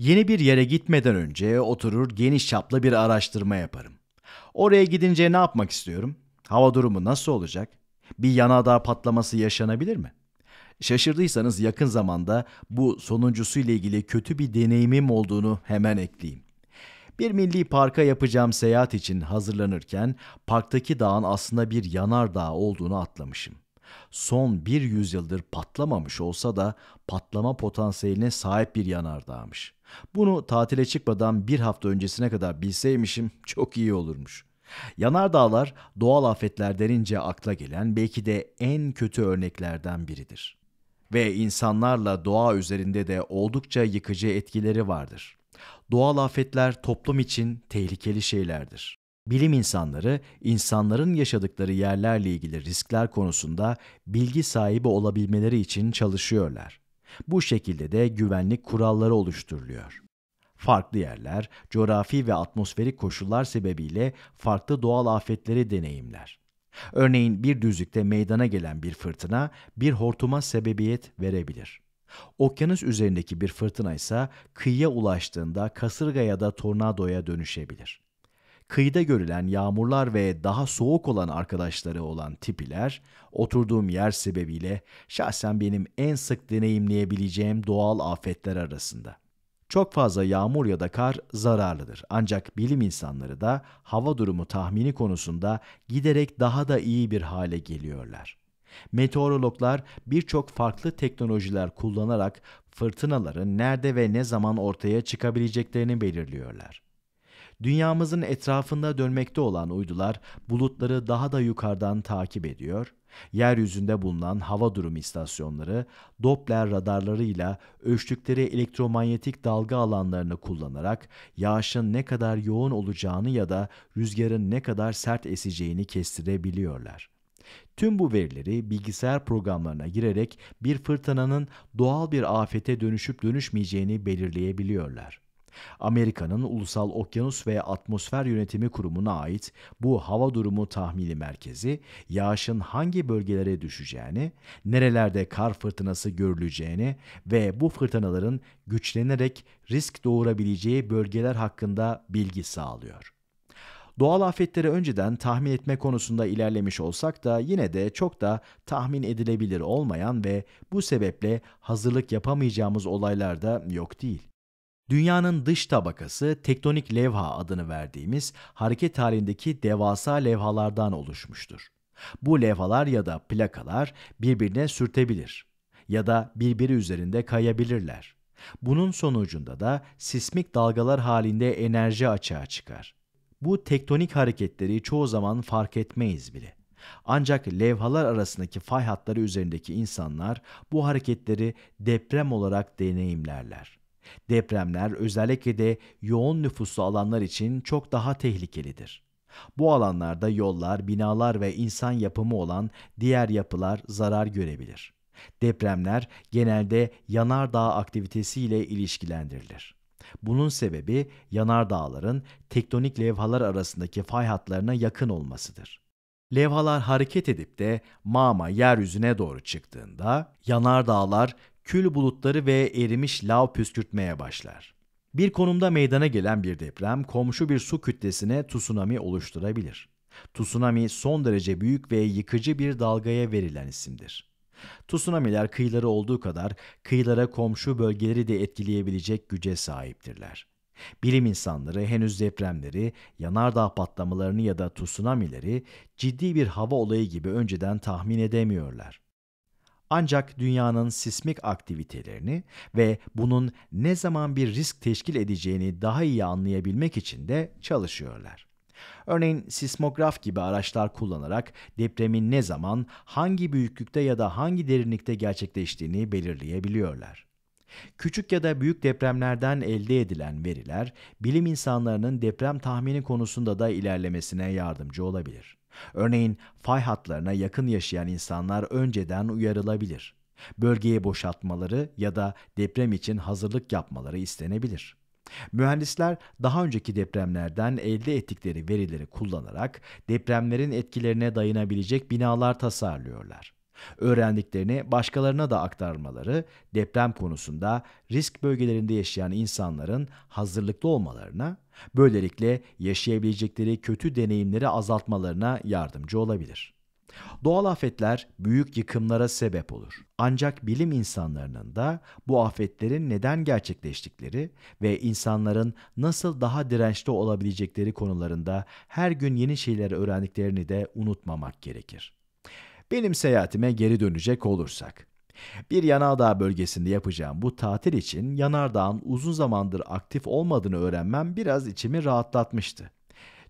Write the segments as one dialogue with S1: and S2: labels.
S1: Yeni bir yere gitmeden önce oturur geniş çaplı bir araştırma yaparım. Oraya gidince ne yapmak istiyorum? Hava durumu nasıl olacak? Bir yanardağ patlaması yaşanabilir mi? Şaşırdıysanız yakın zamanda bu sonuncusu ile ilgili kötü bir deneyimim olduğunu hemen ekleyeyim. Bir milli parka yapacağım seyahat için hazırlanırken parktaki dağın aslında bir yanardağ olduğunu atlamışım. Son bir yüzyıldır patlamamış olsa da patlama potansiyeline sahip bir yanardağmış. Bunu tatile çıkmadan bir hafta öncesine kadar bilseymişim çok iyi olurmuş. Yanardağlar doğal afetler denince akla gelen belki de en kötü örneklerden biridir. Ve insanlarla doğa üzerinde de oldukça yıkıcı etkileri vardır. Doğal afetler toplum için tehlikeli şeylerdir. Bilim insanları insanların yaşadıkları yerlerle ilgili riskler konusunda bilgi sahibi olabilmeleri için çalışıyorlar. Bu şekilde de güvenlik kuralları oluşturuluyor. Farklı yerler, coğrafi ve atmosferik koşullar sebebiyle farklı doğal afetleri deneyimler. Örneğin bir düzlükte meydana gelen bir fırtına bir hortuma sebebiyet verebilir. Okyanus üzerindeki bir fırtına ise kıyıya ulaştığında kasırga ya da tornadoya dönüşebilir kıyıda görülen yağmurlar ve daha soğuk olan arkadaşları olan tipiler, oturduğum yer sebebiyle şahsen benim en sık deneyimleyebileceğim doğal afetler arasında. Çok fazla yağmur ya da kar zararlıdır. Ancak bilim insanları da hava durumu tahmini konusunda giderek daha da iyi bir hale geliyorlar. Meteorologlar birçok farklı teknolojiler kullanarak fırtınaların nerede ve ne zaman ortaya çıkabileceklerini belirliyorlar. Dünyamızın etrafında dönmekte olan uydular bulutları daha da yukarıdan takip ediyor. Yeryüzünde bulunan hava durum istasyonları Doppler radarlarıyla ölçtükleri elektromanyetik dalga alanlarını kullanarak yağışın ne kadar yoğun olacağını ya da rüzgarın ne kadar sert eseceğini kestirebiliyorlar. Tüm bu verileri bilgisayar programlarına girerek bir fırtınanın doğal bir afete dönüşüp dönüşmeyeceğini belirleyebiliyorlar. Amerika'nın Ulusal Okyanus ve Atmosfer Yönetimi Kurumu'na ait bu hava durumu tahmini merkezi, yağışın hangi bölgelere düşeceğini, nerelerde kar fırtınası görüleceğini ve bu fırtınaların güçlenerek risk doğurabileceği bölgeler hakkında bilgi sağlıyor. Doğal afetleri önceden tahmin etme konusunda ilerlemiş olsak da yine de çok da tahmin edilebilir olmayan ve bu sebeple hazırlık yapamayacağımız olaylar da yok değil. Dünyanın dış tabakası tektonik levha adını verdiğimiz hareket halindeki devasa levhalardan oluşmuştur. Bu levhalar ya da plakalar birbirine sürtebilir ya da birbiri üzerinde kayabilirler. Bunun sonucunda da sismik dalgalar halinde enerji açığa çıkar. Bu tektonik hareketleri çoğu zaman fark etmeyiz bile. Ancak levhalar arasındaki fay hatları üzerindeki insanlar bu hareketleri deprem olarak deneyimlerler. Depremler özellikle de yoğun nüfuslu alanlar için çok daha tehlikelidir. Bu alanlarda yollar, binalar ve insan yapımı olan diğer yapılar zarar görebilir. Depremler genelde yanardağ aktivitesiyle ilişkilendirilir. Bunun sebebi yanardağların tektonik levhalar arasındaki fay hatlarına yakın olmasıdır. Levhalar hareket edip de mağma yeryüzüne doğru çıktığında yanardağlar kül bulutları ve erimiş lav püskürtmeye başlar. Bir konumda meydana gelen bir deprem komşu bir su kütlesine tsunami oluşturabilir. Tsunami son derece büyük ve yıkıcı bir dalgaya verilen isimdir. Tsunamiler kıyıları olduğu kadar kıyılara komşu bölgeleri de etkileyebilecek güce sahiptirler. Bilim insanları henüz depremleri, yanardağ patlamalarını ya da tsunamileri ciddi bir hava olayı gibi önceden tahmin edemiyorlar. Ancak dünyanın sismik aktivitelerini ve bunun ne zaman bir risk teşkil edeceğini daha iyi anlayabilmek için de çalışıyorlar. Örneğin sismograf gibi araçlar kullanarak depremin ne zaman, hangi büyüklükte ya da hangi derinlikte gerçekleştiğini belirleyebiliyorlar. Küçük ya da büyük depremlerden elde edilen veriler, bilim insanlarının deprem tahmini konusunda da ilerlemesine yardımcı olabilir. Örneğin fay hatlarına yakın yaşayan insanlar önceden uyarılabilir. Bölgeye boşaltmaları ya da deprem için hazırlık yapmaları istenebilir. Mühendisler daha önceki depremlerden elde ettikleri verileri kullanarak depremlerin etkilerine dayanabilecek binalar tasarlıyorlar. Öğrendiklerini başkalarına da aktarmaları deprem konusunda risk bölgelerinde yaşayan insanların hazırlıklı olmalarına, böylelikle yaşayabilecekleri kötü deneyimleri azaltmalarına yardımcı olabilir. Doğal afetler büyük yıkımlara sebep olur. Ancak bilim insanlarının da bu afetlerin neden gerçekleştikleri ve insanların nasıl daha dirençli olabilecekleri konularında her gün yeni şeyler öğrendiklerini de unutmamak gerekir. Benim seyahatime geri dönecek olursak. Bir yanardağ bölgesinde yapacağım bu tatil için yanardağın uzun zamandır aktif olmadığını öğrenmem biraz içimi rahatlatmıştı.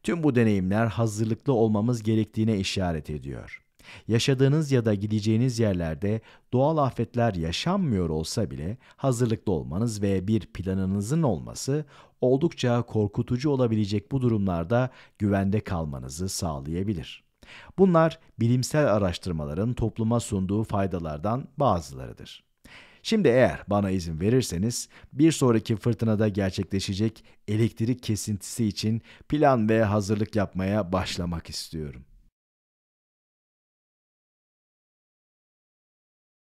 S1: Tüm bu deneyimler hazırlıklı olmamız gerektiğine işaret ediyor. Yaşadığınız ya da gideceğiniz yerlerde doğal afetler yaşanmıyor olsa bile hazırlıklı olmanız ve bir planınızın olması oldukça korkutucu olabilecek bu durumlarda güvende kalmanızı sağlayabilir.'' Bunlar bilimsel araştırmaların topluma sunduğu faydalardan bazılarıdır. Şimdi eğer bana izin verirseniz bir sonraki fırtınada gerçekleşecek elektrik kesintisi için plan ve hazırlık yapmaya başlamak istiyorum.